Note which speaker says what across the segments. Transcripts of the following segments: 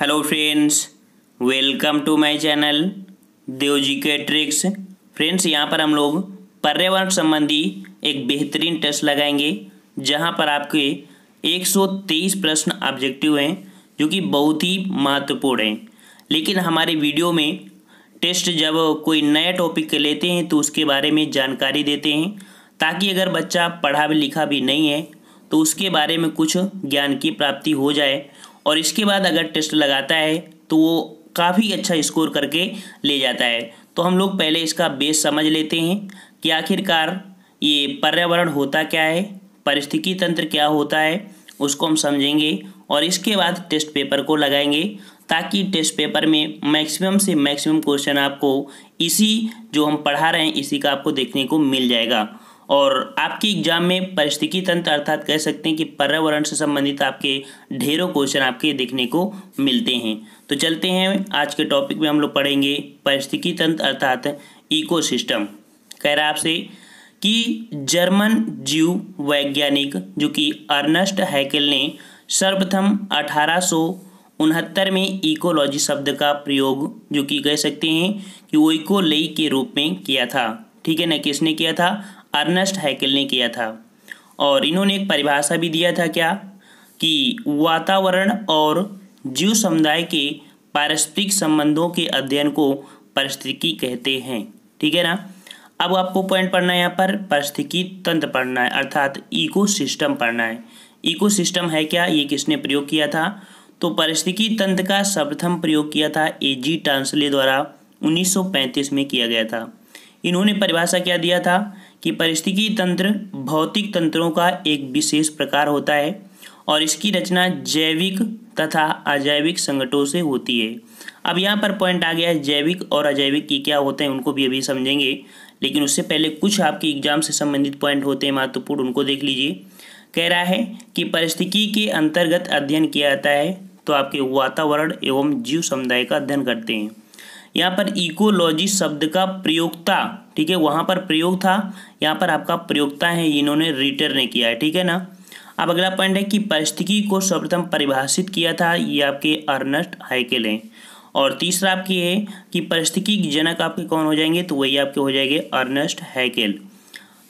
Speaker 1: hello friends welcome to my channel Devji के tricks friends यहाँ पर हम लोग पर्यावरण संबंधी एक बेहतरीन टेस्ट लगाएंगे जहाँ पर आपके 123 प्रश्न ऑब्जेक्टिव हैं जो कि बहुत ही महत्वपूर्ण हैं लेकिन हमारे वीडियो में टेस्ट जब कोई नए टॉपिक लेते हैं तो उसके बारे में जानकारी देते हैं ताकि अगर बच्चा पढ़ा भी लिखा भी नहीं है तो उसके बारे में कुछ ज्ञान की प्राप्ति हो जाए और इसके बाद अगर टेस्ट लगाता है तो वो काफ़ी अच्छा स्कोर करके ले जाता है तो हम लोग पहले इसका बेस समझ लेते हैं कि आखिरकार ये पर्यावरण होता क्या है परिस्थिति तंत्र क्या होता है उसको हम समझेंगे और इसके बाद टेस्ट पेपर को लगाएंगे ताकि टेस्ट पेपर में मैक्सिमम से मैक्सिमम क्वेश्चन आपको इसी जो हम पढ़ा रहे हैं इसी का आपको देखने को मिल जाएगा और आपकी एग्जाम में परिस्थिकी तंत्र अर्थात कह सकते हैं कि पर्यावरण से संबंधित आपके ढेरों क्वेश्चन आपके देखने को मिलते हैं तो चलते हैं आज के टॉपिक में हम लोग पढ़ेंगे परिस्थिकी तंत्र अर्थात इकोसिस्टम कह रहा आपसे कि जर्मन जीव वैज्ञानिक जो कि अर्नस्ट हैकेल ने सर्वप्रथम अठारह उनहत्तर में इकोलॉजी शब्द का प्रयोग जो कि कह सकते हैं कि वो इकोलेई के रूप में किया था ठीक है ना किसने किया था अर्नस्ट हैकेल ने किया था और इन्होंने एक परिभाषा भी दिया था क्या कि वातावरण और जीव समुदाय के पारस्परिक संबंधों के अध्ययन को परिस्थितिकी कहते हैं ठीक है ना अब आपको पॉइंट पढ़ना है यहाँ पर पारिस्थितिकी तंत्र पढ़ना है अर्थात इकोसिस्टम पढ़ना है इकोसिस्टम है क्या ये किसने प्रयोग किया था तो पारिस्थितिकी तंत्र का सर्वप्रथम प्रयोग किया था ए जी टांसले द्वारा 1935 में किया गया था इन्होंने परिभाषा क्या दिया था कि परिस्थितिकी तंत्र भौतिक तंत्रों का एक विशेष प्रकार होता है और इसकी रचना जैविक तथा अजैविक संगठों से होती है अब यहाँ पर पॉइंट आ गया है जैविक और अजैविक की क्या होते हैं उनको भी अभी समझेंगे लेकिन उससे पहले कुछ आपके एग्जाम से संबंधित पॉइंट होते हैं महत्वपूर्ण उनको देख लीजिए कह रहा है कि परिस्थिति के अंतर्गत अध्ययन किया जाता है तो आपके वातावरण एवं जीव समुदाय का अध्ययन करते हैं यहाँ पर इकोलॉजी शब्द का प्रयोगता ठीक है वहाँ पर प्रयोग था यहाँ पर आपका प्रयोगता है इन्होंने रिटर ने किया है ठीक है ना अब अगला पॉइंट है कि परिस्थिति को सर्वप्रथम परिभाषित किया था ये आपके अर्नस्ट हाइकेल हैं और तीसरा आपकी है कि परिस्थिति जनक आपके कौन हो जाएंगे तो वही आपके हो जाएंगे अर्नस्ट हैकेल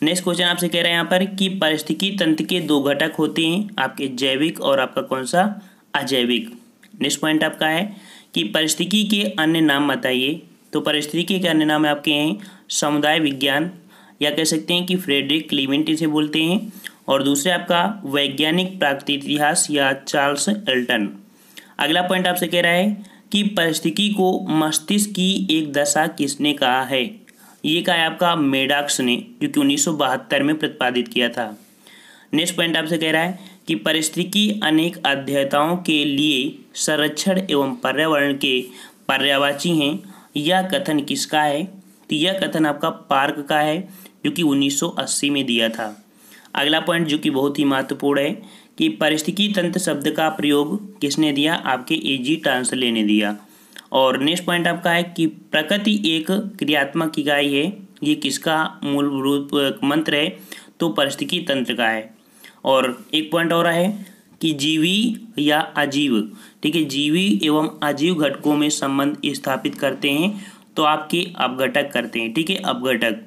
Speaker 1: नेक्स्ट क्वेश्चन आपसे कह रहे हैं यहाँ पर कि परिस्थिति तंत्र के दो घटक होते हैं आपके जैविक और आपका कौन सा अजैविक नेक्स्ट पॉइंट आपका है कि परिस्थिति के अन्य नाम बताइए तो परिस्थिति के नाम आपके हैं समुदाय विज्ञान या कह सकते हैं कि फ्रेडरिक क्लीमेंट इसे बोलते हैं और दूसरे आपका वैज्ञानिक प्राकृतिक इतिहास या चार्ल्स एल्टन अगला पॉइंट आपसे कह रहा है कि परिस्थिति को मस्तिष्क की एक दशा किसने कहा है ये कहा है आपका मेडाक्स ने जो कि उन्नीस में प्रतिपादित किया था नेक्स्ट पॉइंट आपसे कह रहा है कि परिस्थिति अनेक अध्ययताओं के लिए संरक्षण एवं पर्यावरण के पर्यावाची हैं यह कथन किसका है तो यह कथन आपका पार्क का है जो कि 1980 में दिया था अगला पॉइंट जो कि बहुत ही महत्वपूर्ण है कि परिस्थिति तंत्र शब्द का प्रयोग किसने दिया आपके ए जी टांसले ने दिया और नेक्स्ट पॉइंट आपका है कि प्रकृति एक क्रियात्मक इकाई है ये किसका मूल रूप मंत्र है तो परिस्थिति तंत्र का है और एक पॉइंट और है कि जीवी या अजीव ठीक है जीवी एवं अजीव घटकों में संबंध स्थापित करते हैं तो आपके अपघटक करते हैं ठीक है अपघटक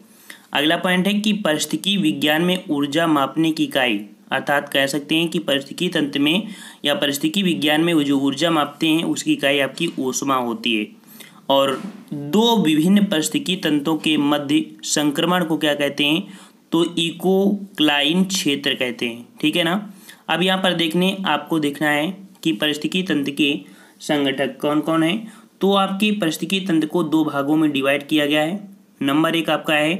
Speaker 1: अगला पॉइंट है कि परिस्थिकी विज्ञान में ऊर्जा मापने की इकाई अर्थात कह सकते हैं कि परिस्थिकी तंत्र में या परिस्थिकी विज्ञान में जो ऊर्जा मापते हैं उसकी इकाई आपकी ऊष्मा होती है और दो विभिन्न परिस्थिकी तंत्रों के मध्य संक्रमण को क्या कहते हैं तो इकोक्लाइन क्षेत्र कहते हैं ठीक है ना अब यहाँ पर देखने आपको देखना है कि परिस्थिति तंत्र के संगठक कौन कौन है तो आपकी परिस्थितिकी तंत्र को दो भागों में डिवाइड किया गया है नंबर एक आपका है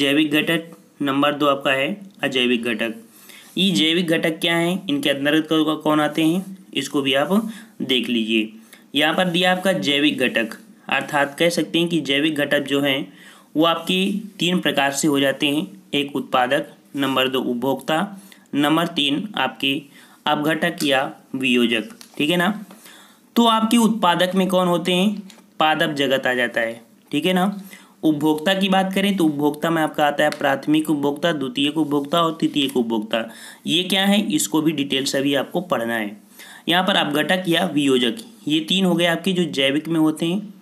Speaker 1: जैविक घटक नंबर दो आपका है अजैविक घटक ये जैविक घटक क्या है इनके अंतर्गत कौन आते हैं इसको भी आप देख लीजिए यहाँ पर दिया आपका जैविक घटक अर्थात कह सकते हैं कि जैविक घटक जो हैं वो आपके तीन प्रकार से हो जाते हैं एक उत्पादक नंबर दो उपभोक्ता नंबर तीन आपकी अपघटक या वियोजक ठीक है ना तो आपके उत्पादक में कौन होते हैं पादप जगत आ जाता है ठीक है ना उपभोक्ता की बात करें तो उपभोक्ता में आपका आता है प्राथमिक उपभोक्ता द्वितीय उपभोक्ता और तृतीय उपभोक्ता ये क्या है इसको भी डिटेल से अभी आपको पढ़ना है यहाँ पर अपघटक या वियोजक ये तीन हो गए आपके जो जैविक में होते हैं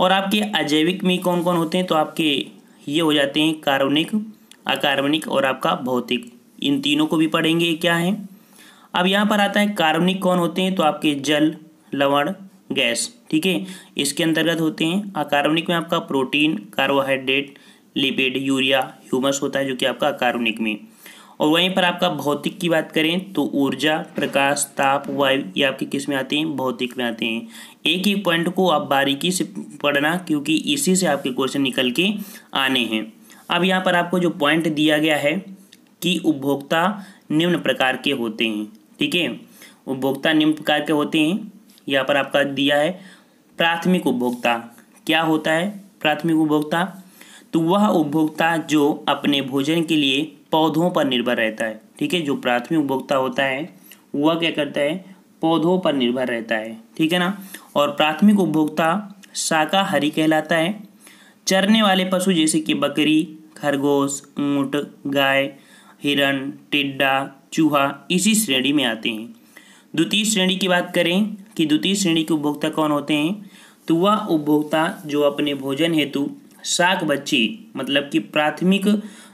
Speaker 1: और आपके अजैविक में कौन कौन होते हैं तो आपके ये हो जाते हैं कार्बनिक अकार्बनिक और आपका भौतिक इन तीनों को भी पढ़ेंगे क्या है अब यहाँ पर आता है कार्बनिक कौन होते हैं तो आपके जल लवण गैस ठीक है इसके अंतर्गत होते हैं अकार्बनिक में आपका protein carbohydrate lipid urea humus होता है जो कि आपका अकार्बनिक में और वहीं पर आपका भौतिक की बात करें तो ऊर्जा प्रकाश ताप वायु ये आपके किस में आते हैं भौतिक में आते हैं एक एक पॉइंट को आप बारीकी से पढ़ना क्योंकि इसी से आपके क्वेश्चन निकल के आने हैं अब यहाँ पर आपको जो पॉइंट दिया गया है कि उपभोक्ता निम्न प्रकार के होते हैं ठीक है उपभोक्ता निम्न प्रकार के होते हैं यहाँ पर आपका दिया है प्राथमिक उपभोक्ता क्या होता है प्राथमिक उपभोक्ता तो वह उपभोक्ता जो अपने भोजन के लिए पौधों पर निर्भर रहता है ठीक है जो प्राथमिक उपभोक्ता होता है वह क्या करता है पौधों पर निर्भर रहता है ठीक है ना और प्राथमिक उपभोक्ता शाकाहारी कहलाता है चरने वाले पशु जैसे कि बकरी खरगोश ऊँट गाय हिरण टिड्डा चूहा इसी श्रेणी में आते हैं द्वितीय श्रेणी की बात करें कि द्वितीय श्रेणी के उपभोक्ता कौन होते हैं तो वह उपभोक्ता जो अपने भोजन हेतु शाक बच्ची मतलब कि प्राथमिक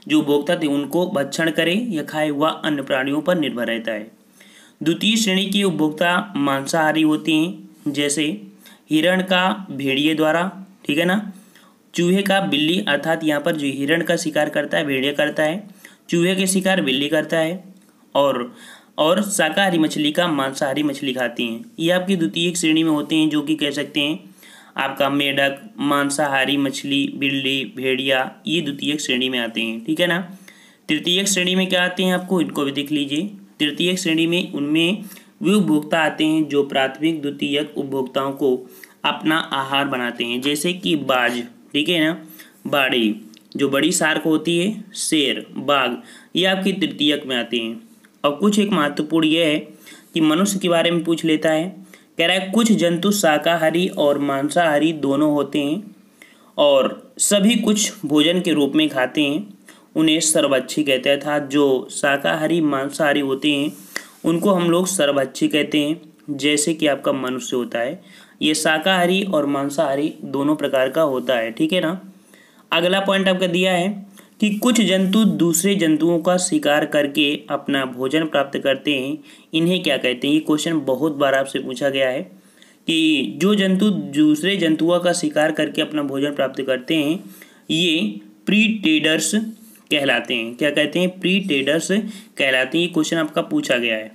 Speaker 1: जो उपभोक्ता थे उनको भक्षण करें या खाए वह अन्य प्राणियों पर निर्भर रहता है द्वितीय श्रेणी के उपभोक्ता मांसाहारी होते हैं जैसे हिरण का भेड़िए द्वारा ठीक है ना चूहे का बिल्ली अर्थात यहाँ पर जो हिरण का शिकार करता है भेड़िया करता है चूहे के शिकार बिल्ली करता है और और शाकाहारी मछली का मांसाहारी मछली खाती हैं ये आपकी द्वितीय श्रेणी में होते हैं जो कि कह सकते हैं आपका मेढक मांसाहारी मछली बिल्ली भेड़िया ये द्वितीय श्रेणी में आते हैं ठीक है ना तृतीय श्रेणी में क्या आते हैं आपको इनको भी देख लीजिए तृतीय श्रेणी में उनमें वे उपभोक्ता आते हैं जो प्राथमिक द्वितीय उपभोक्ताओं को अपना आहार बनाते हैं जैसे कि बाज ठीक है ना बाड़ी जो बड़ी सार्क होती है शेर बाघ ये आपकी तृतीयक में आते हैं और कुछ एक महत्वपूर्ण यह है कि मनुष्य के बारे में पूछ लेता है कह रहा है कुछ जंतु शाकाहारी और मांसाहारी दोनों होते हैं और सभी कुछ भोजन के रूप में खाते हैं उन्हें सर्वक्षी कहते हैं था जो शाकाहारी मांसाहारी होते हैं उनको हम लोग सर्वक्षी कहते हैं जैसे कि आपका मनुष्य होता है ये शाकाहारी और मांसाहारी दोनों प्रकार का होता है ठीक है ना अगला पॉइंट आपका दिया है कि कुछ जंतु दूसरे जंतुओं का शिकार करके अपना भोजन प्राप्त करते हैं इन्हें क्या कहते हैं ये क्वेश्चन बहुत बार आपसे पूछा गया है कि जो जंतु दूसरे जंतुओं का शिकार करके अपना भोजन प्राप्त करते हैं ये प्री टेडर्स कहलाते हैं क्या कहते हैं प्री टेडर्स कहलाते हैं ये क्वेश्चन आपका पूछा गया है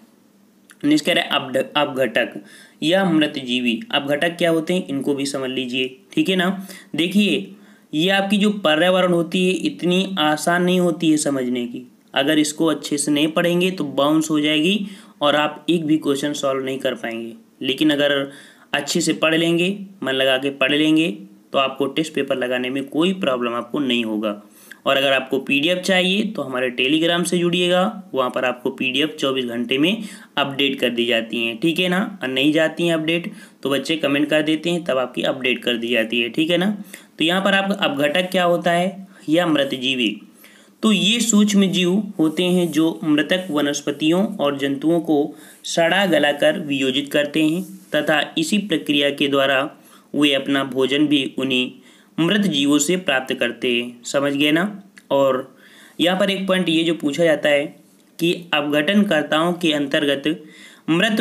Speaker 1: निष्कर कह रहा है अपघटक या मृतजीवी अपघटक क्या होते हैं इनको भी समझ लीजिए ठीक है ना देखिए ये आपकी जो पर्यावरण होती है इतनी आसान नहीं होती है समझने की अगर इसको अच्छे से नहीं पढ़ेंगे तो बाउंस हो जाएगी और आप एक भी क्वेश्चन सॉल्व नहीं कर पाएंगे लेकिन अगर अच्छे से पढ़ लेंगे मन लगा के पढ़ लेंगे तो आपको टेस्ट पेपर लगाने में कोई प्रॉब्लम आपको नहीं होगा और अगर आपको पीडीएफ चाहिए तो हमारे टेलीग्राम से जुड़िएगा वहाँ पर आपको पीडीएफ 24 घंटे में अपडेट कर दी जाती हैं ठीक है ना और नहीं जाती हैं अपडेट तो बच्चे कमेंट कर देते हैं तब आपकी अपडेट कर दी जाती है ठीक है ना तो यहाँ पर आपका अपघटक क्या होता है या मृतजीवी तो ये सूक्ष्म जीव होते हैं जो मृतक वनस्पतियों और जंतुओं को सड़ा गलाकर वियोजित करते हैं तथा इसी प्रक्रिया के द्वारा वे अपना भोजन भी उन्हीं मृत जीवों से प्राप्त करते हैं समझ गए ना और यहाँ पर एक पॉइंट ये जो पूछा जाता है कि अपघटनकर्ताओं के अंतर्गत मृत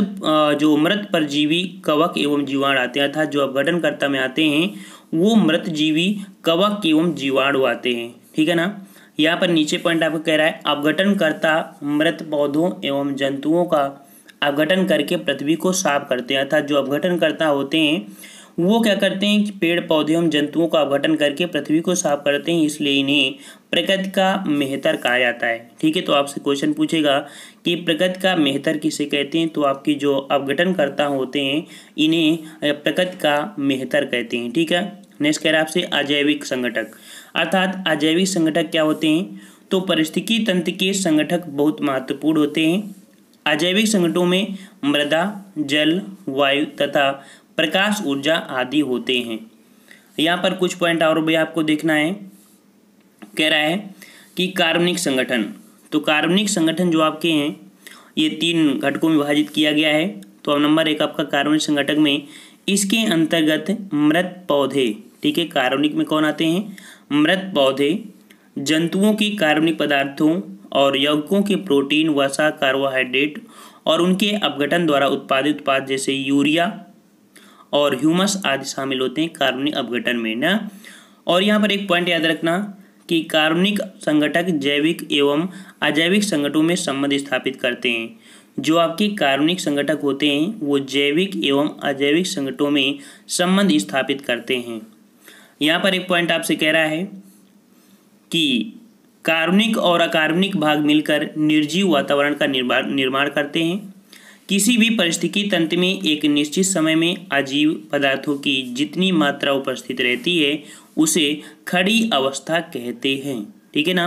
Speaker 1: जो मृत परजीवी कवक एवं जीवाणु आते हैं अर्थात जो अपघटनकर्ता में आते हैं वो मृत जीवी कवक एवं जीवाणु आते हैं ठीक है ना यहाँ पर नीचे पॉइंट आपको कह रहा है करता मृत पौधों एवं जंतुओं का अपघटन करके पृथ्वी को साफ करते हैं अर्थात जो अपघटनकर्ता होते हैं वो क्या करते हैं कि पेड़ पौधे एवं जंतुओं का अपघटन करके पृथ्वी को साफ करते हैं इसलिए इन्हें प्रकृति का मेहतर कहा जाता है ठीक है तो आपसे क्वेश्चन पूछेगा कि प्रगत का मेहतर किसे कहते हैं तो आपकी जो अवघटनकर्ता होते हैं इन्हें प्रगत का मेहतर कहते हैं ठीक है नेक्स्ट कह रहा है आपसे अजैविक संगठक अर्थात अजैविक संगठक क्या होते हैं तो परिस्थिकी तंत्र के संगठक बहुत महत्वपूर्ण होते हैं अजैविक संगठनों में मृदा जल वायु तथा प्रकाश ऊर्जा आदि होते हैं यहाँ पर कुछ पॉइंट और भी आपको देखना है कह रहा है कि कार्बनिक संगठन तो कार्बनिक संगठन जो आपके हैं ये तीन घटकों में विभाजित किया गया है तो अब नंबर एक आपका कार्बनिक संगठक में इसके अंतर्गत मृत पौधे ठीक है कार्बनिक में कौन आते हैं मृत पौधे जंतुओं की कार्बनिक पदार्थों और यौगिकों के प्रोटीन वसा कार्बोहाइड्रेट और उनके अपघटन द्वारा उत्पादित उत्पाद जैसे यूरिया और ह्यूमस आदि शामिल होते हैं कार्बनिक अपघटन में ना और यहाँ पर एक पॉइंट याद रखना कि कार्बनिक संगठक जैविक एवं अजैविक संगठनों में संबंध स्थापित करते हैं जो आपके कार्बनिक संगठक होते हैं वो जैविक एवं अजैविक संगठनों में संबंध स्थापित करते हैं यहाँ पर एक पॉइंट आपसे कह रहा है कि कार्बनिक और अकार्बनिक भाग मिलकर निर्जीव वातावरण का निर्माण करते हैं किसी भी परिस्थिति तंत्र में एक निश्चित समय में अजीव पदार्थों की जितनी मात्रा उपस्थित रहती है उसे खड़ी अवस्था कहते हैं ठीक है ना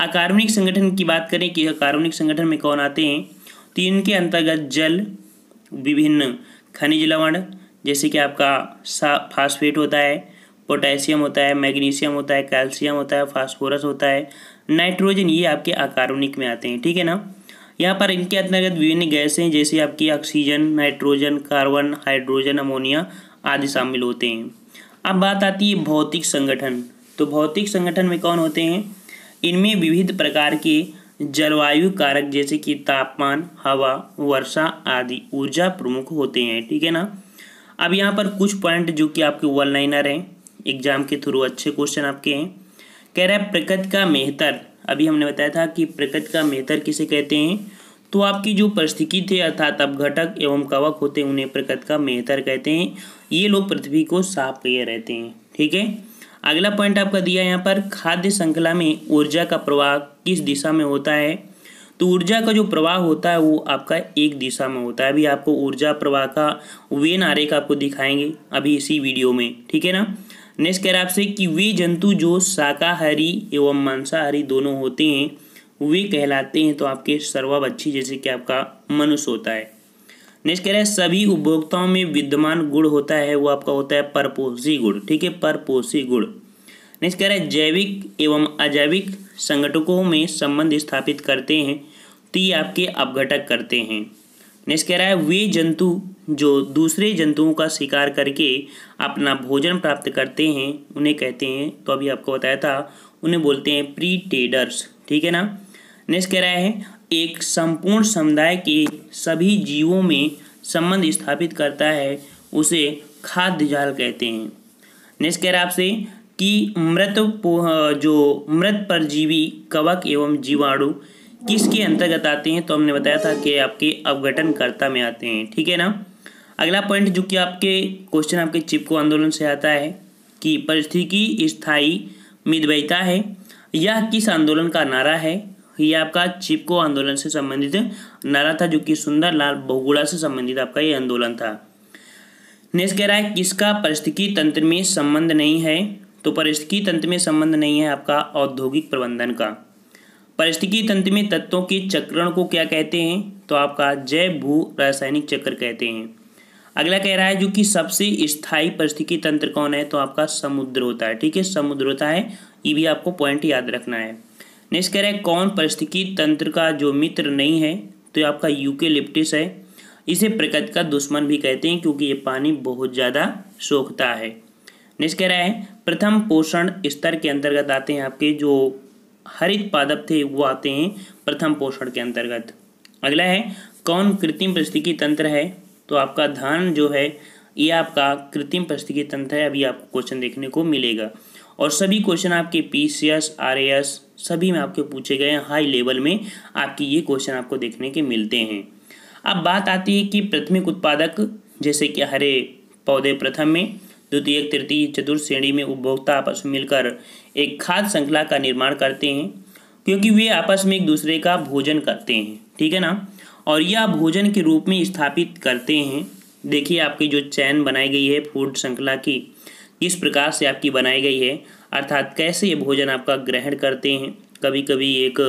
Speaker 1: अकार्बनिक संगठन की बात करें कि अकार्बनिक संगठन में कौन आते हैं तो इनके अंतर्गत जल विभिन्न खनिज लवण जैसे कि आपका फास्फेट होता है पोटेशियम होता है मैग्नीशियम होता है कैल्शियम होता है फास्फोरस होता है नाइट्रोजन ये आपके अकार्बनिक में आते हैं ठीक है ना यहाँ पर इनके अंतर्गत विभिन्न गैसें जैसे आपकी oxygen nitrogen carbon hydrogen ammonia आदि शामिल होते हैं अब बात आती है भौतिक संगठन तो भौतिक संगठन में कौन होते हैं इनमें विविध प्रकार के जलवायु कारक जैसे कि तापमान हवा वर्षा आदि ऊर्जा प्रमुख होते हैं ठीक है ना अब यहाँ पर कुछ पॉइंट जो कि आपके वन लाइनर हैं एग्जाम के थ्रू अच्छे क्वेश्चन आपके हैं कह रहा है प्रकृति का मेहतर अभी हमने बताया था कि प्रकृति का मेहतर किसे कहते हैं तो आपकी जो परिस्थिति थे अर्थात अब घटक एवं कवक होते हैं उन्हें प्रकृति का मेहतर कहते हैं ये लोग पृथ्वी को साफ किए रहते हैं ठीक है अगला पॉइंट आपका दिया यहाँ पर खाद्य श्रृंखला में ऊर्जा का प्रवाह किस दिशा में होता है तो ऊर्जा का जो प्रवाह होता है वो आपका एक दिशा में होता है अभी आपको ऊर्जा प्रवाह का वे नारेख आपको दिखाएंगे अभी इसी वीडियो में ठीक है ना नेक्स्ट कह रहा आपसे कि वे जंतु जो शाकाहारी एवं मांसाहारी दोनों होते हैं वे कहलाते हैं तो आपके सर्वावच्छी जैसे कि आपका मनुष्य होता है नेक्स्ट कह रहे हैं सभी उपभोक्ताओं में विद्यमान गुण होता है वो आपका होता है परपोषी गुण ठीक है परपोषी गुण नेक्स्ट कह रहे हैं जैविक एवं अजैविक संगठकों में संबंध स्थापित करते हैं तो ये आपके अपघटक करते हैं नेक्स्ट कह रहा है वे जंतु जो दूसरे जंतुओं का शिकार करके अपना भोजन प्राप्त करते हैं उन्हें कहते हैं तो अभी आपको बताया था उन्हें बोलते हैं प्री टेडर्स ठीक है ना नेक्स्ट कह रहा है एक संपूर्ण समुदाय के सभी जीवों में संबंध स्थापित करता है उसे खाद्य जाल कहते हैं नेक्स्ट कह रहा आपसे कि मृत जो मृत परजीवी कवक एवं जीवाणु किसके अंतर्गत आते हैं तो हमने बताया था कि आपके अवघटनकर्ता में आते हैं ठीक है ना अगला पॉइंट जो कि आपके क्वेश्चन आपके चिपको आंदोलन से आता है कि परिस्थिति स्थायी मिदवैता है यह किस आंदोलन का नारा है ये आपका चिपको आंदोलन से संबंधित नारा था जो कि सुंदर लाल बहुगुड़ा से संबंधित आपका ये आंदोलन था नेक्स्ट कह रहा है किसका परिस्थिति तंत्र में संबंध नहीं है तो परिस्थितिकी तंत्र में संबंध नहीं है आपका औद्योगिक प्रबंधन का परिस्थितिकी तंत्र में तत्वों के चक्रण को क्या कहते हैं तो आपका जय भू रासायनिक चक्र कहते हैं अगला कह रहा है जो कि सबसे स्थायी परिस्थिति तंत्र कौन है तो आपका समुद्र होता है ठीक है समुद्र होता है ये भी आपको पॉइंट याद रखना है नेक्स्ट कह रहा है कौन परिस्थिति तंत्र का जो मित्र नहीं है तो आपका यूके लिप्टिस है इसे प्रकृति का दुश्मन भी कहते हैं क्योंकि ये पानी बहुत ज़्यादा सोखता है नेक्स्ट कह रहा है प्रथम पोषण स्तर के अंतर्गत आते हैं आपके जो हरित पादप थे वो आते हैं प्रथम पोषण के अंतर्गत अगला है कौन कृत्रिम परिस्थिति तंत्र है तो आपका धान जो है ये आपका कृत्रिम परिस्थिति तंत्र है अभी आपको क्वेश्चन देखने को मिलेगा और सभी क्वेश्चन आपके P C S R A S सभी में आपके पूछे गए हैं हाई लेवल में आपकी ये क्वेश्चन आपको देखने के मिलते हैं अब बात आती है कि प्राथमिक उत्पादक जैसे कि हरे पौधे प्रथम में द्वितीय तृतीय चतुर्थ श्रेणी में उपभोक्ता आपस में मिलकर एक खाद्य श्रृंखला का निर्माण करते हैं क्योंकि वे आपस में एक दूसरे का भोजन करते हैं ठीक है ना और यह भोजन के रूप में स्थापित करते हैं देखिए आपकी जो चैन बनाई गई है फूड श्रृंखला की किस प्रकार से आपकी बनाई गई है अर्थात कैसे ये भोजन आपका ग्रहण करते हैं कभी कभी एक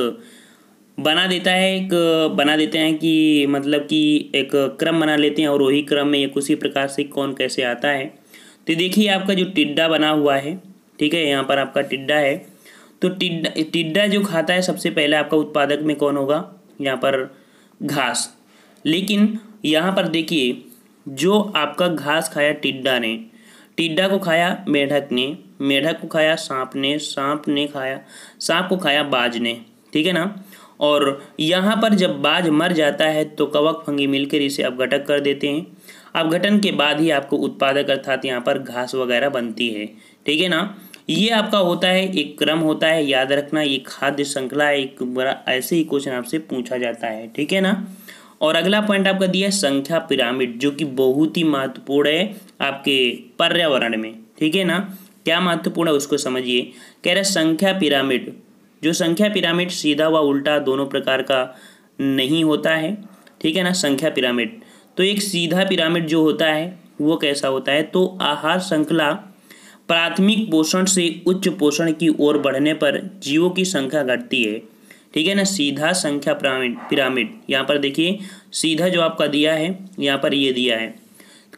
Speaker 1: बना देता है एक बना देते हैं कि मतलब कि एक क्रम बना लेते हैं और वही क्रम में एक उसी प्रकार से कौन कैसे आता है तो देखिए आपका जो टिड्डा बना हुआ है ठीक है यहाँ पर आपका टिड्डा है तो टिड्डा टिड्डा जो खाता है सबसे पहले आपका उत्पादक में कौन होगा यहाँ पर घास लेकिन यहाँ पर देखिए जो आपका घास खाया टिड्डा ने टिड्डा को खाया मेढक ने मेढक को खाया सांप ने सांप ने खाया सांप को खाया बाज ने ठीक है ना और यहाँ पर जब बाज मर जाता है तो कवक फंगी मिलकर इसे अपघटक कर देते हैं अपघटन के बाद ही आपको उत्पादक अर्थात यहाँ पर घास वगैरह बनती है ठीक है ना ये आपका होता है एक क्रम होता है याद रखना ये खाद्य श्रृंखला एक बड़ा ऐसे ही क्वेश्चन आपसे पूछा जाता है ठीक है ना और अगला पॉइंट आपका दिया है संख्या पिरामिड जो कि बहुत ही महत्वपूर्ण है आपके पर्यावरण में ठीक है ना क्या महत्वपूर्ण है उसको समझिए कह रहे संख्या पिरामिड जो संख्या पिरामिड सीधा व उल्टा दोनों प्रकार का नहीं होता है ठीक है ना संख्या पिरामिड तो एक सीधा पिरामिड जो होता है वो कैसा होता है तो आहार श्रृंखला प्राथमिक पोषण से उच्च पोषण की ओर बढ़ने पर जीवों की संख्या घटती है ठीक है ना सीधा संख्या पिरामिड पिरामिड यहाँ पर देखिए सीधा जो आपका दिया है यहाँ पर ये दिया है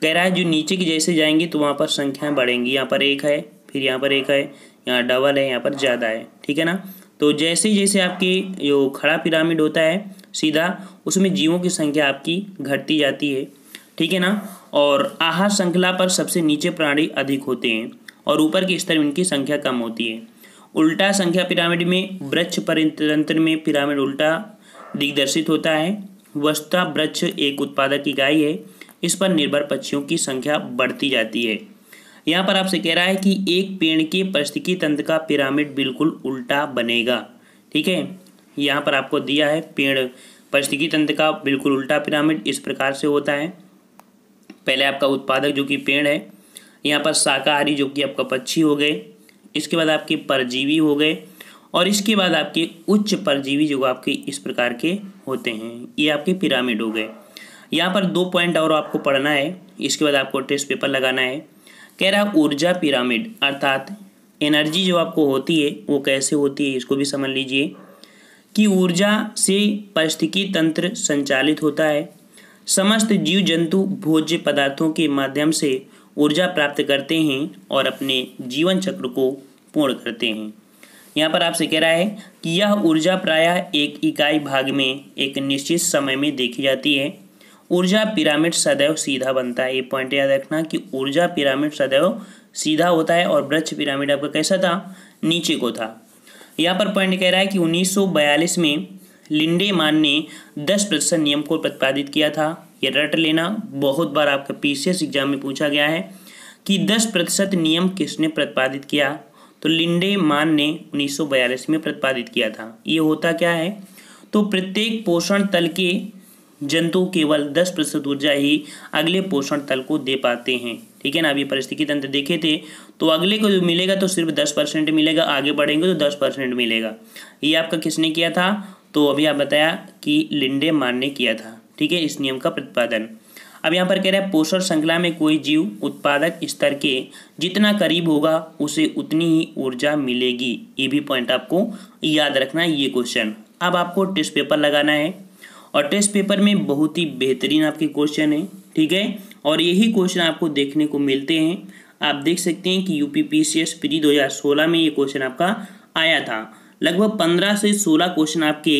Speaker 1: कह रहा है जो नीचे की जैसे जाएंगे तो वहाँ पर संख्याएं बढ़ेंगी यहाँ पर एक है फिर यहाँ पर एक है यहाँ डबल है यहाँ पर ज़्यादा है ठीक है ना तो जैसे जैसे आपकी जो खड़ा पिरामिड होता है सीधा उसमें जीवों की संख्या आपकी घटती जाती है ठीक है ना और आहार श्रृंखला पर सबसे नीचे प्राणी अधिक होते हैं और ऊपर के स्तर में इनकी संख्या कम होती है उल्टा संख्या पिरामिड में वृक्ष परितंत्र में पिरामिड उल्टा दिग्दर्शित होता है वस्ता वृक्ष एक उत्पादक इकाई है इस पर निर्भर पक्षियों की संख्या बढ़ती जाती है यहाँ पर आपसे कह रहा है कि एक पेड़ के परिस्थिति तंत्र का पिरामिड बिल्कुल उल्टा बनेगा ठीक है यहाँ पर आपको दिया है पेड़ परिस्थिति तंत्र का बिल्कुल उल्टा पिरामिड इस प्रकार से होता है पहले आपका उत्पादक जो कि पेड़ है यहाँ पर शाकाहारी जो कि आपका पक्षी हो गए इसके बाद आपके परजीवी हो गए और इसके बाद आपके उच्च परजीवी जो आपके इस प्रकार के होते हैं ये आपके पिरामिड हो गए यहाँ पर दो पॉइंट और आपको पढ़ना है इसके बाद आपको टेस्ट पेपर लगाना है कह रहा ऊर्जा पिरामिड अर्थात एनर्जी जो आपको होती है वो कैसे होती है इसको भी समझ लीजिए कि ऊर्जा से परिस्थिकी तंत्र संचालित होता है समस्त जीव जंतु भोज्य पदार्थों के माध्यम से ऊर्जा प्राप्त करते हैं और अपने जीवन चक्र को पूर्ण करते हैं यहाँ पर आपसे कह रहा है कि यह ऊर्जा प्रायः एक इकाई भाग में एक निश्चित समय में देखी जाती है ऊर्जा पिरामिड सदैव सीधा बनता है ये पॉइंट याद रखना कि ऊर्जा पिरामिड सदैव सीधा होता है और वृक्ष पिरामिड आपका कैसा था नीचे को था यहाँ पर पॉइंट कह रहा है कि 1942 में लिंडे मान ने 10 प्रतिशत नियम को प्रतिपादित किया था ये रट लेना बहुत बार आपका पीसीएस एग्जाम में पूछा गया है कि 10 प्रतिशत नियम किसने प्रतिपादित किया तो लिंडे मान ने 1942 में प्रतिपादित किया था ये होता क्या है तो प्रत्येक पोषण तल के जंतु केवल दस प्रतिशत ऊर्जा ही अगले पोषण तल को दे पाते हैं ठीक है ना अभी परिस्थिति तंत्र देखे थे तो अगले को जो मिलेगा तो सिर्फ दस परसेंट मिलेगा आगे बढ़ेंगे तो दस परसेंट मिलेगा ये आपका किसने किया था तो अभी आप बताया कि लिंडे मान ने किया था ठीक है इस नियम का प्रतिपादन अब यहाँ पर कह रहा है पोषण श्रृंखला में कोई जीव उत्पादक स्तर के जितना करीब होगा उसे उतनी ही ऊर्जा मिलेगी ये भी पॉइंट आपको याद रखना है ये क्वेश्चन अब आपको टेस्ट पेपर लगाना है और टेस्ट पेपर में बहुत ही बेहतरीन आपके क्वेश्चन है ठीक है और यही क्वेश्चन आपको देखने को मिलते हैं आप देख सकते हैं कि UP P C S pre सोलह में ये क्वेश्चन आपका आया था लगभग 15 से 16 क्वेश्चन आपके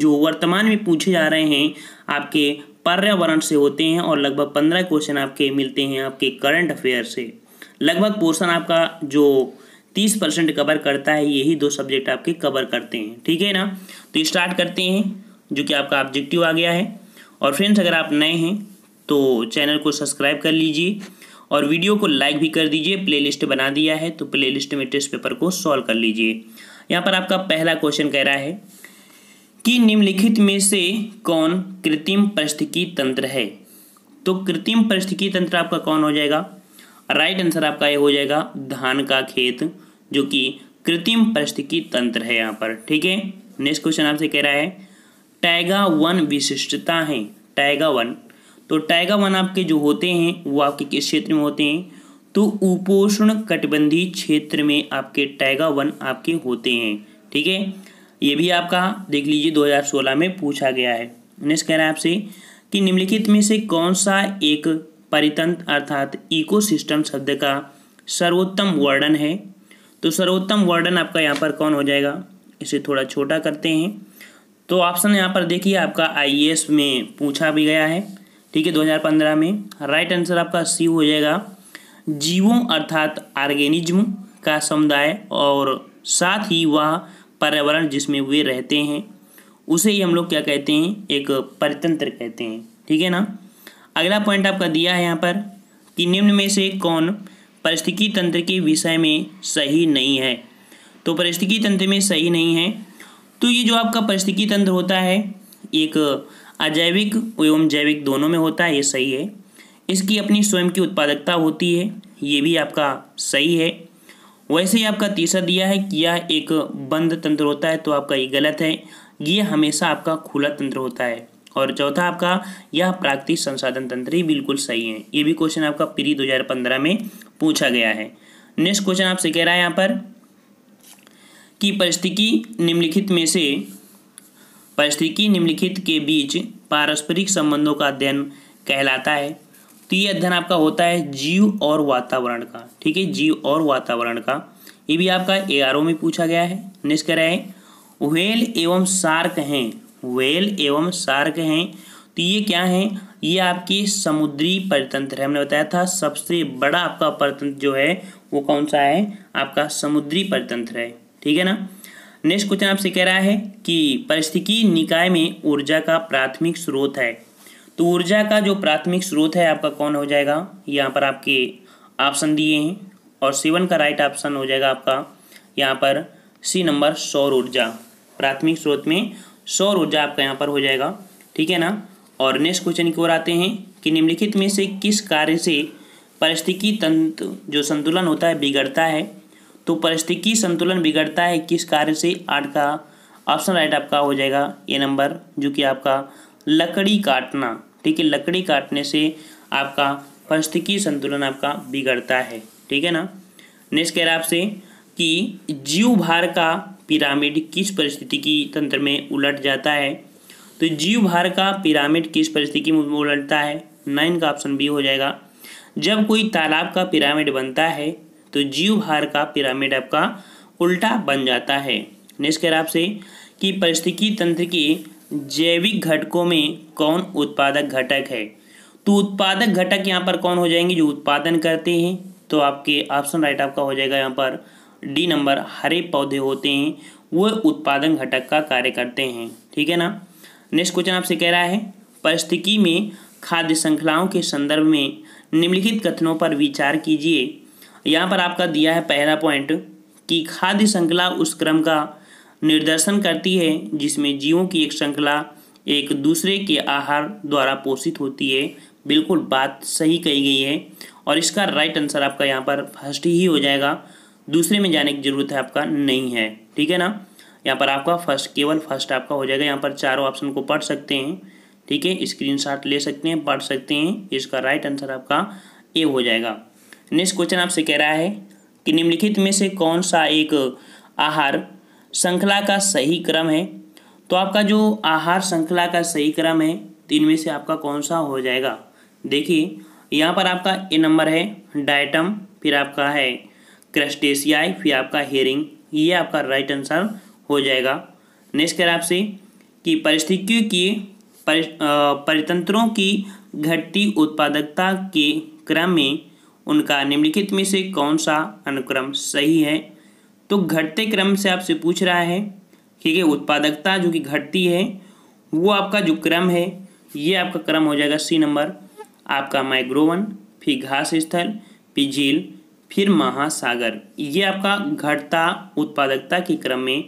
Speaker 1: जो वर्तमान में पूछे जा रहे हैं आपके पर्यावरण से होते हैं और लगभग 15 क्वेश्चन आपके मिलते हैं आपके करंट अफेयर से लगभग पोर्शन आपका जो 30 परसेंट कवर करता है यही दो सब्जेक्ट आपके कवर करते हैं ठीक है ना तो स्टार्ट करते हैं जो कि आपका ऑब्जेक्टिव आ गया है और फ्रेंड्स अगर आप नए हैं तो चैनल को सब्सक्राइब कर लीजिए और वीडियो को लाइक भी कर दीजिए प्लेलिस्ट बना दिया है तो प्लेलिस्ट में टेस्ट पेपर को सॉल्व कर लीजिए यहाँ पर आपका पहला क्वेश्चन कह रहा है कि निम्नलिखित में से कौन कृत्रिम परिस्थिकी तंत्र है तो कृत्रिम परिस्थिकी तंत्र आपका कौन हो जाएगा राइट आंसर आपका ये हो जाएगा धान का खेत जो कि कृत्रिम परिस्थिकी तंत्र है यहाँ पर ठीक है नेक्स्ट क्वेश्चन आपसे कह रहा है टैगा वन विशिष्टता है टैगा वन तो टैगा वन आपके जो होते हैं वो आपके किस क्षेत्र में होते हैं तो उपोषण कटिबंधी क्षेत्र में आपके टैगा वन आपके होते हैं ठीक है ये भी आपका देख लीजिए 2016 में पूछा गया है नेक्स्ट कह रहा है आपसे कि निम्नलिखित में से कौन सा एक परितंत्र अर्थात इकोसिस्टम शब्द का सर्वोत्तम वर्णन है तो सर्वोत्तम वर्णन आपका यहाँ पर कौन हो जाएगा इसे थोड़ा छोटा करते हैं तो ऑप्शन यहाँ पर देखिए आपका आई में पूछा भी गया है ठीक है 2015 में राइट आंसर आपका सी हो जाएगा जीवों अर्थात ऑर्गेनिज्म का समुदाय और साथ ही वह पर्यावरण जिसमें वे रहते हैं उसे ही हम लोग क्या कहते हैं एक परितंत्र कहते हैं ठीक है ना अगला पॉइंट आपका दिया है यहाँ पर कि निम्न में से कौन परिस्थिति तंत्र के विषय में सही नहीं है तो परिस्थिति तंत्र में सही नहीं है तो ये जो आपका परिस्थितिकी तंत्र होता है एक अजैविक एवं जैविक दोनों में होता है ये सही है इसकी अपनी स्वयं की उत्पादकता होती है ये भी आपका सही है वैसे ही आपका तीसरा दिया है कि यह एक बंद तंत्र होता है तो आपका ये गलत है ये हमेशा आपका खुला तंत्र होता है और चौथा आपका यह प्राकृतिक संसाधन तंत्र ही बिल्कुल सही है ये भी क्वेश्चन आपका प्री 2015 में पूछा गया है नेक्स्ट क्वेश्चन आपसे कह रहा है यहाँ पर कि परिस्थिति निम्नलिखित में से परिस्थिति निम्नलिखित के बीच पारस्परिक संबंधों का अध्ययन कहलाता है तो ये अध्ययन आपका होता है जीव और वातावरण का ठीक है जीव और वातावरण का ये भी आपका ए में पूछा गया है नेक्स्ट कह रहा है एवं सार्क हैं वेल एवं सार्क हैं तो ये क्या है ये आपके समुद्री परतंत्र है हमने बताया था सबसे बड़ा आपका परतंत्र जो है वो कौन सा है आपका समुद्री परतंत्र है ठीक है ना नेक्स्ट क्वेश्चन आपसे कह रहा है कि परिस्थिति निकाय में ऊर्जा का प्राथमिक स्रोत है तो ऊर्जा का जो प्राथमिक स्रोत है आपका कौन हो जाएगा यहाँ पर आपके ऑप्शन दिए हैं और सेवन का राइट ऑप्शन हो जाएगा आपका यहाँ पर सी नंबर सौर ऊर्जा प्राथमिक स्रोत में सौर ऊर्जा आपका यहाँ पर हो जाएगा ठीक है ना और नेक्स्ट क्वेश्चन की ओर आते हैं कि निम्नलिखित में से किस कार्य से परिस्थिति तंत्र जो संतुलन होता है बिगड़ता है तो परिस्थितिकी संतुलन बिगड़ता है किस कार्य से आठ का ऑप्शन राइट आपका हो जाएगा ए नंबर जो कि आपका लकड़ी काटना ठीक है लकड़ी काटने से आपका परिस्थितिकी संतुलन आपका बिगड़ता है ठीक है ना नेक्स्ट कह रहा है आपसे कि जीव भार का पिरामिड किस परिस्थिति की तंत्र में उलट जाता है तो जीव भार का पिरामिड किस परिस्थिति में उलटता है नाइन का ऑप्शन बी हो जाएगा जब कोई तालाब का पिरामिड बनता है तो जीव भार का पिरामिड आपका उल्टा बन जाता है नेक्स्ट कह रहा आपसे कि परिस्थिति तंत्र के जैविक घटकों में कौन उत्पादक घटक है तो उत्पादक घटक यहाँ पर कौन हो जाएंगे जो उत्पादन करते हैं तो आपके ऑप्शन राइट आपका हो जाएगा यहाँ पर डी नंबर हरे पौधे होते हैं वह उत्पादन घटक का कार्य करते हैं ठीक है ना नेक्स्ट क्वेश्चन आपसे कह रहा है परिस्थिति में खाद्य श्रृंखलाओं के संदर्भ में निम्नलिखित कथनों पर विचार कीजिए यहाँ पर आपका दिया है पहला पॉइंट कि खाद्य श्रृंखला उस क्रम का निर्देशन करती है जिसमें जीवों की एक श्रृंखला एक दूसरे के आहार द्वारा पोषित होती है बिल्कुल बात सही कही गई है और इसका राइट आंसर आपका यहाँ पर फर्स्ट ही हो जाएगा दूसरे में जाने की ज़रूरत है आपका नहीं है ठीक है ना यहाँ पर आपका फर्स्ट केवल फर्स्ट आपका हो जाएगा यहाँ पर चारों ऑप्शन को पढ़ सकते हैं ठीक है स्क्रीनशॉट ले सकते हैं पढ़ सकते हैं इसका राइट आंसर आपका ए हो जाएगा नेक्स्ट क्वेश्चन आपसे कह रहा है कि निम्नलिखित में से कौन सा एक आहार श्रृंखला का सही क्रम है तो आपका जो आहार श्रृंखला का सही क्रम है तो इनमें से आपका कौन सा हो जाएगा देखिए यहाँ पर आपका ए नंबर है डाइटम फिर आपका है क्रस्टेशियाई फिर आपका हेरिंग ये आपका राइट आंसर हो जाएगा नेक्स्ट कह आपसे कि परिस्थितियों की परितंत्रों की घटती उत्पादकता के क्रम में उनका निम्नलिखित में से कौन सा अनुक्रम सही है तो घटते क्रम से आपसे पूछ रहा है ठीक है उत्पादकता जो कि घटती है वो आपका जो क्रम है ये आपका क्रम हो जाएगा सी नंबर आपका माइग्रोवन फिर घास स्थल फिर झील फिर महासागर ये आपका घटता उत्पादकता के क्रम में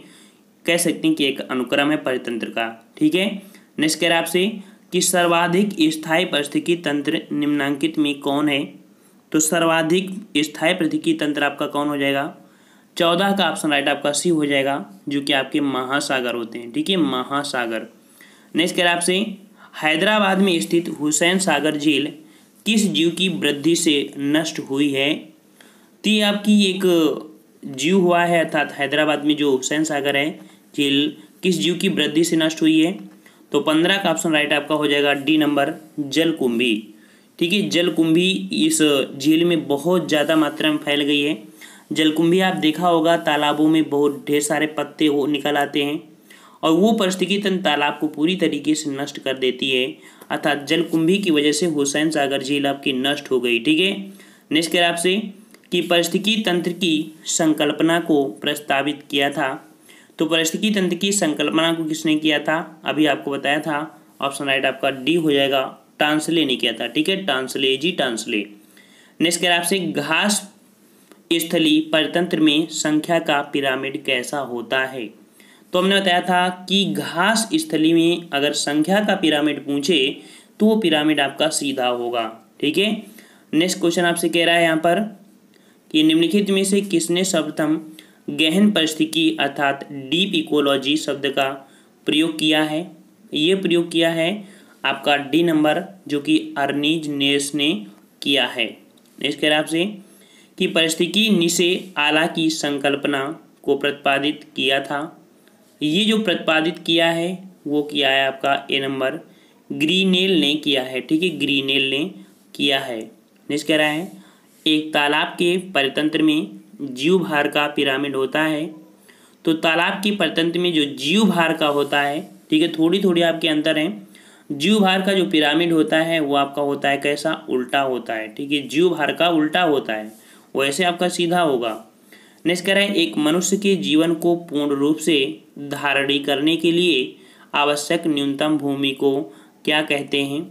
Speaker 1: कह सकते हैं कि एक अनुक्रम है परितंत्र का ठीक है नेक्स्ट कह रहा आपसे कि सर्वाधिक स्थायी परिस्थिति तंत्र निम्नांकित में कौन है तो सर्वाधिक स्थायी पृथ्वी तंत्र आपका कौन हो जाएगा चौदह का ऑप्शन राइट आपका सी हो जाएगा जो कि आपके महासागर होते हैं ठीक है महासागर नेक्स्ट कह रहा आपसे हैदराबाद में स्थित हुसैन सागर झील किस जीव की वृद्धि से नष्ट हुई है तो आपकी एक जीव हुआ है अर्थात हैदराबाद में जो हुसैन सागर है झील किस जीव की वृद्धि से नष्ट हुई है तो पंद्रह का ऑप्शन राइट आपका हो जाएगा डी नंबर जलकुंभी ठीक है जलकुंभी इस झील में बहुत ज़्यादा मात्रा में फैल गई है जलकुंभी आप देखा होगा तालाबों में बहुत ढेर सारे पत्ते हो निकल आते हैं और वो परिस्थिति तन तालाब को पूरी तरीके से नष्ट कर देती है अर्थात जलकुंभी की वजह से हुसैन सागर झील आपकी नष्ट हो गई ठीक है नेक्स्ट कर आपसे कि परिस्थिति तंत्र की संकल्पना को प्रस्तावित किया था तो परिस्थिति तंत्र की संकल्पना को किसने किया था अभी आपको बताया था ऑप्शन राइट आपका डी हो जाएगा टांसले नहीं किया था ठीक है टांसले जी टांसले नेक्स्ट कह रहा आपसे घास स्थली परतंत्र में संख्या का पिरामिड कैसा होता है तो हमने बताया था कि घास स्थली में अगर संख्या का पिरामिड पूछे तो वो पिरामिड आपका सीधा होगा ठीक है नेक्स्ट क्वेश्चन आपसे कह रहा है यहाँ पर कि निम्नलिखित में से किसने सर्वप्रथम गहन परिस्थिति अर्थात डीप इकोलॉजी शब्द का प्रयोग किया है ये प्रयोग किया है आपका डी नंबर जो कि अर्नीज नेस ने किया है नेक्स्ट कह रहा आपसे कि परिस्थिति निशे आला की संकल्पना को प्रतिपादित किया था ये जो प्रतिपादित किया है वो किया है आपका ए नंबर ग्रीनेल ने किया है ठीक है ग्रीनेल ने किया है नेक्स्ट कह रहा है एक तालाब के परितंत्र में जीव भार का पिरामिड होता है तो तालाब के परितंत्र में जो जीव भार का होता है ठीक है थोड़ी थोड़ी आपके अंतर हैं जीव भार का जो पिरामिड होता है वो आपका होता है कैसा उल्टा होता है ठीक है जीव भार का उल्टा होता है वैसे आपका सीधा होगा नेक्स्ट कह रहे हैं एक मनुष्य के जीवन को पूर्ण रूप से धारणी करने के लिए आवश्यक न्यूनतम भूमि को क्या कहते हैं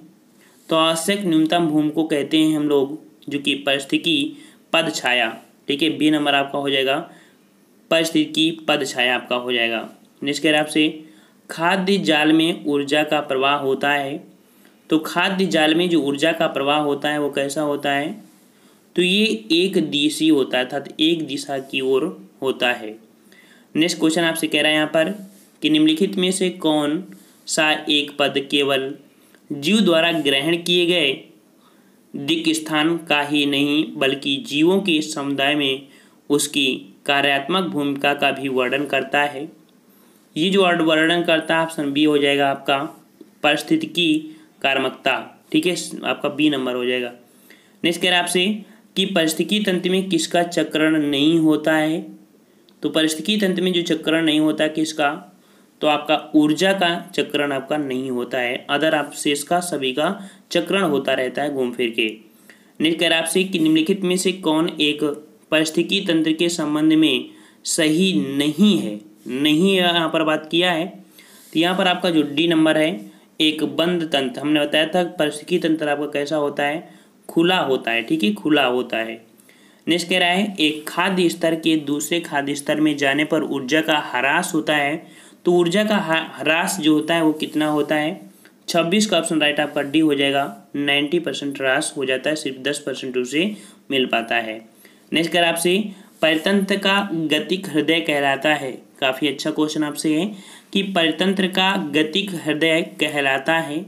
Speaker 1: तो आवश्यक न्यूनतम भूमि को कहते हैं हम लोग जो कि परिस्थिति पद छाया ठीक है बी नंबर आपका हो जाएगा परिस्थिति की पद छाया आपका हो जाएगा नेक्स्ट कह रहे हैं आपसे खाद्य जाल में ऊर्जा का प्रवाह होता है तो खाद्य जाल में जो ऊर्जा का प्रवाह होता है वो कैसा होता है तो ये एक दिशी होता है अर्थात एक दिशा की ओर होता है नेक्स्ट क्वेश्चन आपसे कह रहा है यहाँ पर कि निम्नलिखित में से कौन सा एक पद केवल जीव द्वारा ग्रहण किए गए दिक स्थान का ही नहीं बल्कि जीवों के समुदाय में उसकी कार्यात्मक भूमिका का भी वर्णन करता है ये जो वर्ड वर्णन करता है ऑप्शन बी हो जाएगा आपका परिस्थितिकी कार्मकता ठीक है आपका बी नंबर हो जाएगा नेक्स्ट कह रहा आपसे कि परिस्थितिकी तंत्र में किसका चक्रण नहीं होता है तो परिस्थितिकी तंत्र में जो चक्रण नहीं होता किसका तो आपका ऊर्जा का चक्रण आपका नहीं होता है अदर आप शेष का सभी का चक्रण होता रहता है घूम फिर के नेक्स्ट कह रहा आपसे कि निम्नलिखित में से कौन एक परिस्थितिकी तंत्र के संबंध में सही नहीं है नहीं यहाँ पर बात किया है तो यहाँ पर आपका जो डी नंबर है एक बंद तंत्र हमने बताया था परिस्थिति तंत्र आपका कैसा होता है खुला होता है ठीक है खुला होता है नेक्स्ट कह रहा है एक खाद्य स्तर के दूसरे खाद्य स्तर में जाने पर ऊर्जा का ह्रास होता है तो ऊर्जा का ह्रास जो होता है वो कितना होता है छब्बीस का ऑप्शन राइट आपका डी हो जाएगा नाइन्टी परसेंट ह्रास हो जाता है सिर्फ दस परसेंट उसे मिल पाता है नेक्स्ट कह है आपसे परतंत्र का गतिक हृदय कहलाता है काफ़ी अच्छा क्वेश्चन आपसे है कि परितंत्र का गतिक हृदय कहलाता है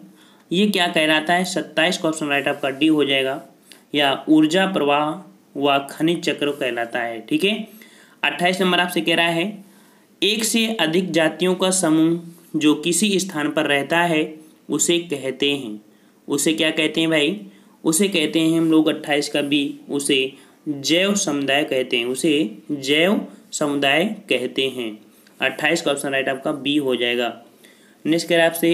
Speaker 1: ये क्या कहलाता है सत्ताईस का ऑप्शन राइट आपका डी हो जाएगा या ऊर्जा प्रवाह व खनिज चक्र कहलाता है ठीक है अट्ठाईस नंबर आपसे कह रहा है एक से अधिक जातियों का समूह जो किसी स्थान पर रहता है उसे कहते हैं उसे क्या कहते हैं भाई उसे कहते हैं हम लोग अट्ठाईस का बी उसे जैव समुदाय कहते हैं उसे जैव समुदाय कहते हैं अट्ठाईस का ऑप्शन राइट आपका बी हो जाएगा नेक्स्ट कह आपसे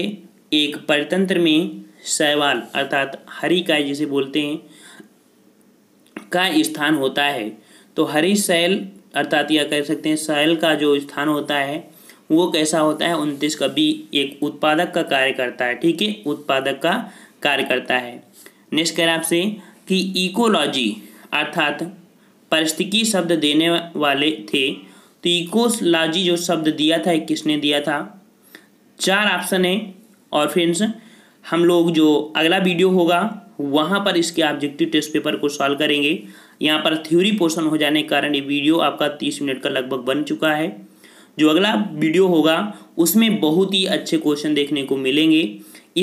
Speaker 1: एक परतंत्र में शैवाल अर्थात हरी काय जिसे बोलते हैं का स्थान होता है तो हरी शैल अर्थात या कह सकते हैं शैल का जो स्थान होता है वो कैसा होता है उनतीस का बी एक उत्पादक का कार्य करता है ठीक है उत्पादक का कार्य करता है नेक्स्ट कह रहे आपसे कि इकोलॉजी अर्थात परिस्थिति शब्द देने वाले थे तो इकोलॉजी जो शब्द दिया था किसने दिया था चार ऑप्शन है और फ्रेंड्स हम लोग जो अगला वीडियो होगा वहाँ पर इसके ऑब्जेक्टिव टेस्ट पेपर को सॉल्व करेंगे यहाँ पर थ्योरी पोर्शन हो जाने के कारण ये वीडियो आपका तीस मिनट का लगभग बन चुका है जो अगला वीडियो होगा उसमें बहुत ही अच्छे क्वेश्चन देखने को मिलेंगे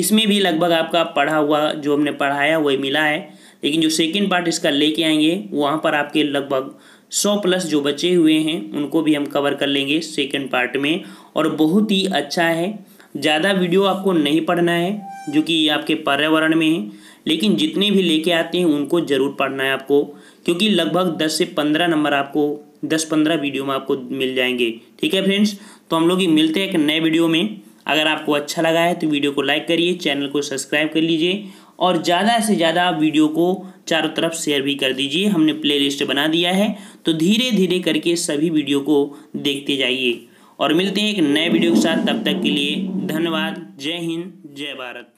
Speaker 1: इसमें भी लगभग आपका पढ़ा हुआ जो हमने पढ़ाया वही मिला है लेकिन जो सेकेंड पार्ट इसका लेके आएंगे वहाँ पर आपके लगभग सौ प्लस जो बचे हुए हैं उनको भी हम कवर कर लेंगे सेकेंड पार्ट में और बहुत ही अच्छा है ज़्यादा वीडियो आपको नहीं पढ़ना है जो कि आपके पर्यावरण में है लेकिन जितने भी लेके आते हैं उनको ज़रूर पढ़ना है आपको क्योंकि लगभग दस से पंद्रह नंबर आपको दस पंद्रह वीडियो में आपको मिल जाएंगे ठीक है फ्रेंड्स तो हम लोग ये मिलते हैं एक नए वीडियो में अगर आपको अच्छा लगा है तो वीडियो को लाइक करिए चैनल को सब्सक्राइब कर लीजिए और ज़्यादा से ज़्यादा वीडियो को चारों तरफ शेयर भी कर दीजिए हमने प्लेलिस्ट बना दिया है तो धीरे धीरे करके सभी वीडियो को देखते जाइए और मिलते हैं एक नए वीडियो के साथ तब तक के लिए धन्यवाद जय हिंद जय भारत